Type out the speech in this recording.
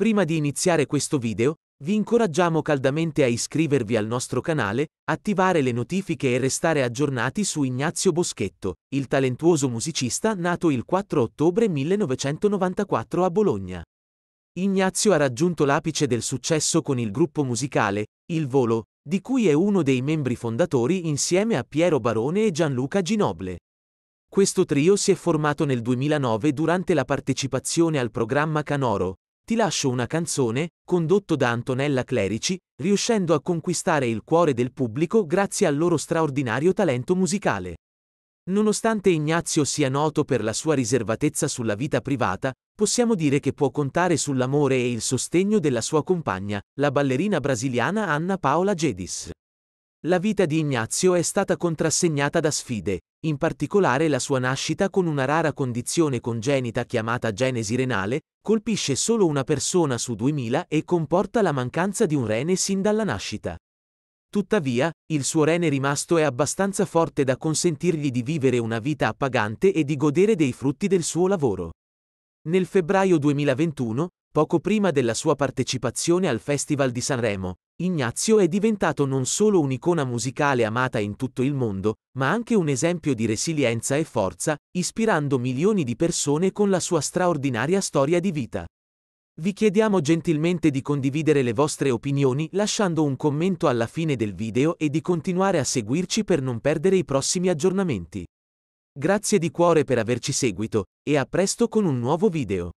Prima di iniziare questo video, vi incoraggiamo caldamente a iscrivervi al nostro canale, attivare le notifiche e restare aggiornati su Ignazio Boschetto, il talentuoso musicista nato il 4 ottobre 1994 a Bologna. Ignazio ha raggiunto l'apice del successo con il gruppo musicale, Il Volo, di cui è uno dei membri fondatori insieme a Piero Barone e Gianluca Ginoble. Questo trio si è formato nel 2009 durante la partecipazione al programma Canoro, ti lascio una canzone, condotto da Antonella Clerici, riuscendo a conquistare il cuore del pubblico grazie al loro straordinario talento musicale. Nonostante Ignazio sia noto per la sua riservatezza sulla vita privata, possiamo dire che può contare sull'amore e il sostegno della sua compagna, la ballerina brasiliana Anna Paola Gedis. La vita di Ignazio è stata contrassegnata da sfide, in particolare la sua nascita con una rara condizione congenita chiamata genesi renale, colpisce solo una persona su 2000 e comporta la mancanza di un rene sin dalla nascita. Tuttavia, il suo rene rimasto è abbastanza forte da consentirgli di vivere una vita appagante e di godere dei frutti del suo lavoro. Nel febbraio 2021, Poco prima della sua partecipazione al Festival di Sanremo, Ignazio è diventato non solo un'icona musicale amata in tutto il mondo, ma anche un esempio di resilienza e forza, ispirando milioni di persone con la sua straordinaria storia di vita. Vi chiediamo gentilmente di condividere le vostre opinioni lasciando un commento alla fine del video e di continuare a seguirci per non perdere i prossimi aggiornamenti. Grazie di cuore per averci seguito, e a presto con un nuovo video.